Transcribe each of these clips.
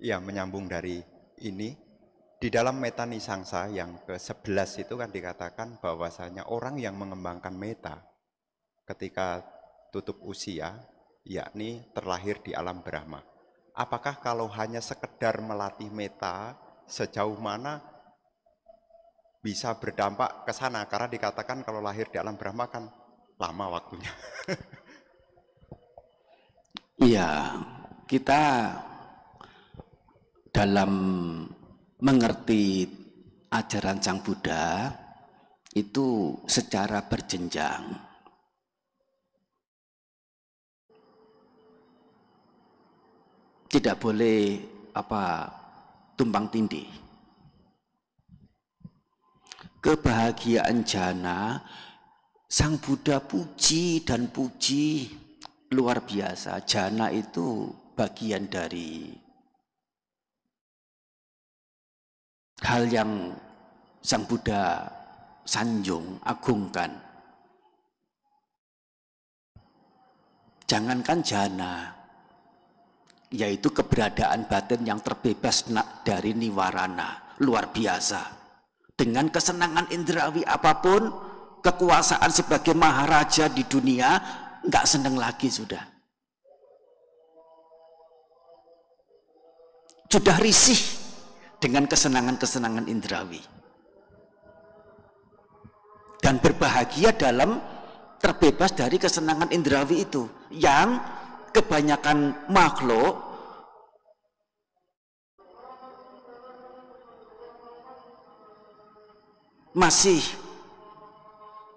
ya menyambung dari ini di dalam meta nisangsa yang ke-11 itu kan dikatakan bahwasanya orang yang mengembangkan meta ketika tutup usia yakni terlahir di alam Brahma. Apakah kalau hanya sekedar melatih meta sejauh mana bisa berdampak ke sana karena dikatakan kalau lahir di alam Brahma kan lama waktunya. Iya, kita dalam mengerti ajaran Sang Buddha itu secara berjenjang. Tidak boleh apa tumpang tindih. Kebahagiaan jana Sang Buddha puji dan puji luar biasa. Jana itu bagian dari hal yang Sang Buddha sanjung, agungkan. Jangankan jana, yaitu keberadaan batin yang terbebas dari niwarana, luar biasa. Dengan kesenangan indrawi apapun, kekuasaan sebagai maharaja di dunia, nggak seneng lagi sudah. Sudah risih dengan kesenangan-kesenangan indrawi. Dan berbahagia dalam terbebas dari kesenangan indrawi itu yang kebanyakan makhluk masih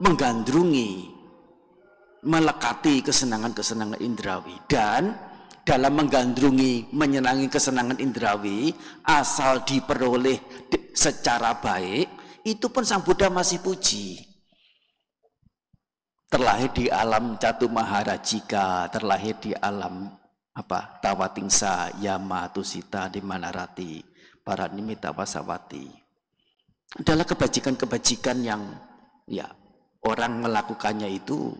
menggandrungi melekati kesenangan-kesenangan indrawi dan dalam menggandrungi, menyenangi kesenangan indrawi, asal diperoleh secara baik, itu pun Sang Buddha masih puji. Terlahir di alam Catu Maharajika, terlahir di alam apa Tawatingsa, Yama, Tusita, Dimanarati, Paranimita, wasawati Adalah kebajikan-kebajikan yang ya orang melakukannya itu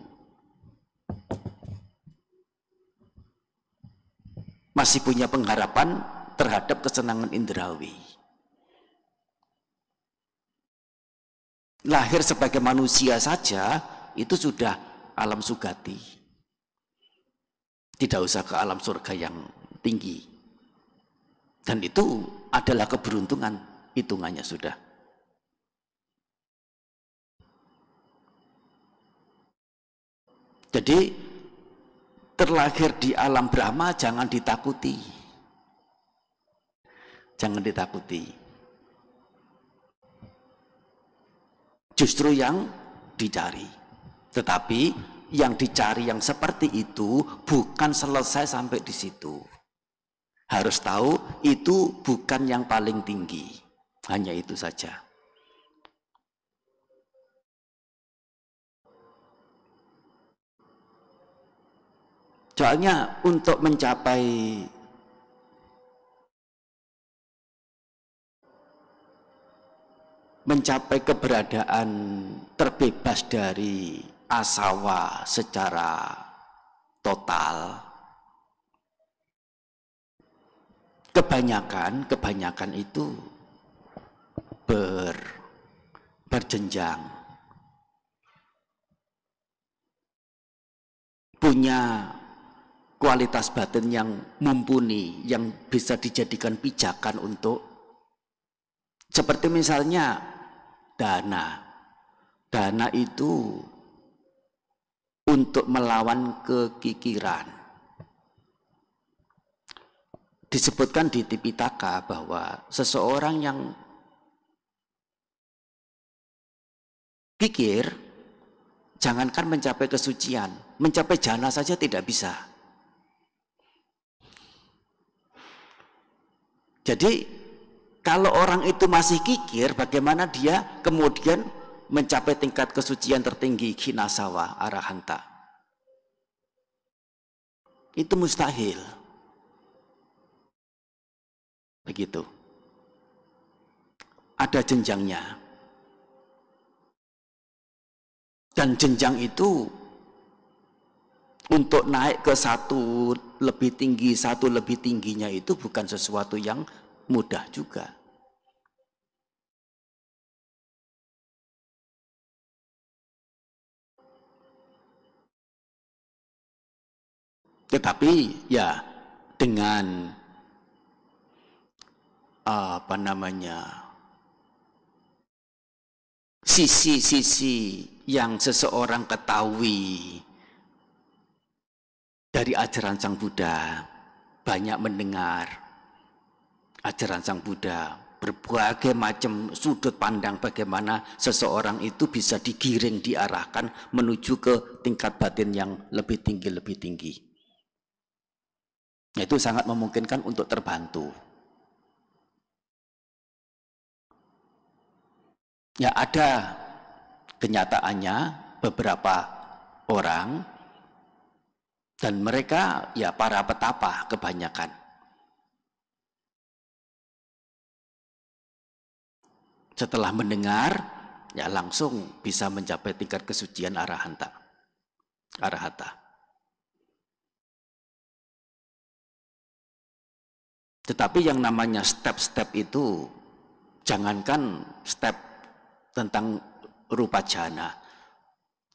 masih punya pengharapan terhadap kesenangan indrawi. Lahir sebagai manusia saja itu sudah alam sugati. Tidak usah ke alam surga yang tinggi. Dan itu adalah keberuntungan hitungannya sudah. Jadi terlahir di alam Brahma jangan ditakuti. Jangan ditakuti. Justru yang dicari. Tetapi yang dicari yang seperti itu bukan selesai sampai di situ. Harus tahu itu bukan yang paling tinggi. Hanya itu saja. Soalnya untuk mencapai mencapai keberadaan terbebas dari asawa secara total kebanyakan kebanyakan itu ber berjenjang punya kualitas batin yang mumpuni, yang bisa dijadikan pijakan untuk seperti misalnya dana. Dana itu untuk melawan kekikiran. Disebutkan di Tipitaka bahwa seseorang yang kikir jangankan mencapai kesucian, mencapai jana saja tidak bisa. Jadi kalau orang itu masih kikir, bagaimana dia kemudian mencapai tingkat kesucian tertinggi kinasawa arahanta? Itu mustahil. Begitu. Ada jenjangnya. Dan jenjang itu untuk naik ke satu lebih tinggi, satu lebih tingginya itu bukan sesuatu yang mudah juga. Tetapi ya dengan apa namanya sisi-sisi yang seseorang ketahui dari ajaran Sang Buddha, banyak mendengar ajaran Sang Buddha, berbagai macam sudut pandang bagaimana seseorang itu bisa digiring, diarahkan menuju ke tingkat batin yang lebih tinggi, lebih tinggi. Nah, itu sangat memungkinkan untuk terbantu. Ya ada kenyataannya beberapa orang dan mereka ya para petapa kebanyakan. Setelah mendengar, ya langsung bisa mencapai tingkat kesucian arahanta. Arahata. Tetapi yang namanya step-step itu, jangankan step tentang rupa jana,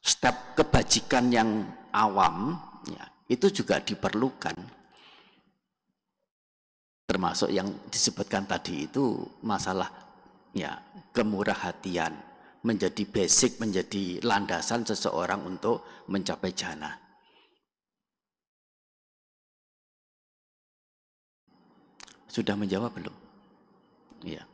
step kebajikan yang awam, ya, itu juga diperlukan. Termasuk yang disebutkan tadi itu masalah ya kemurah hatian menjadi basic, menjadi landasan seseorang untuk mencapai jana Sudah menjawab belum? ya